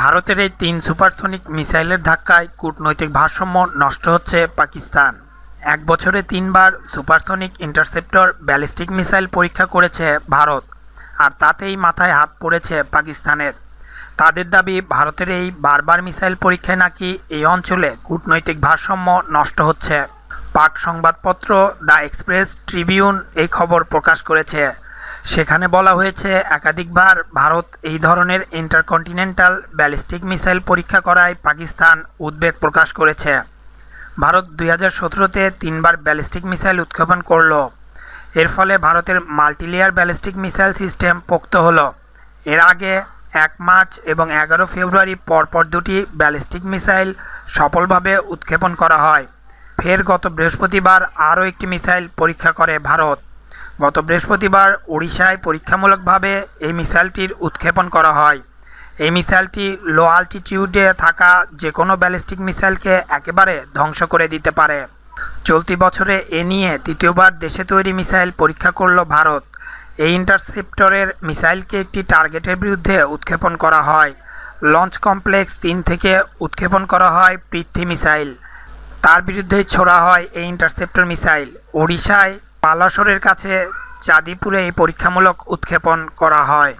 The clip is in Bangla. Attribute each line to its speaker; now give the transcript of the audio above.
Speaker 1: ভারতের এই তিন সুপারসনিক মিসাইলের ধাক্কায় কূটনৈতিক ভারসাম্য নষ্ট হচ্ছে পাকিস্তান এক বছরে তিনবার সুপারসনিক ইন্টারসেপ্টর ব্যালিস্টিক মিসাইল পরীক্ষা করেছে ভারত আর তাতেই মাথায় হাত পড়েছে পাকিস্তানের তাদের দাবি ভারতের এই বারবার মিসাইল পরীক্ষায় নাকি এই অঞ্চলে কূটনৈতিক ভারসাম্য নষ্ট হচ্ছে পাক সংবাদপত্র দ্য এক্সপ্রেস ট্রিবিউন এই খবর প্রকাশ করেছে সেখানে বলা হয়েছে একাধিকবার ভারত এই ধরনের ইন্টারকন্টিনেন্টাল ব্যালিস্টিক মিসাইল পরীক্ষা করায় পাকিস্তান উদ্বেগ প্রকাশ করেছে ভারত দুই হাজার সতেরোতে তিনবার ব্যালিস্টিক মিসাইল উৎক্ষেপণ করল এর ফলে ভারতের মাল্টিলেয়ার ব্যালিস্টিক মিসাইল সিস্টেম পোক্ত হলো এর আগে এক মার্চ এবং এগারো ফেব্রুয়ারি পরপর দুটি ব্যালিস্টিক মিসাইল সফলভাবে উৎক্ষেপণ করা হয় ফের গত বৃহস্পতিবার আরও একটি মিসাইল পরীক্ষা করে ভারত গত বৃহস্পতিবার ওড়িশায় পরীক্ষামূলকভাবে এই মিসাইলটির উৎক্ষেপণ করা হয় এই মিসাইলটি লো আলটিটিউডে থাকা যে কোনো ব্যালিস্টিক মিসাইলকে একেবারে ধ্বংস করে দিতে পারে চলতি বছরে এ নিয়ে তৃতীয়বার দেশে তৈরি মিসাইল পরীক্ষা করল ভারত এই ইন্টারসেপ্টরের মিসাইলকে একটি টার্গেটের বিরুদ্ধে উৎক্ষেপণ করা হয় লঞ্চ কমপ্লেক্স তিন থেকে উৎক্ষেপণ করা হয় পৃথ্বী মিসাইল তার বিরুদ্ধে ছোড়া হয় এই ইন্টারসেপ্টর মিসাইল ওড়িশায় পালাসরের কাছে চাঁদিপুরে এই পরীক্ষামূলক উৎক্ষেপণ করা হয়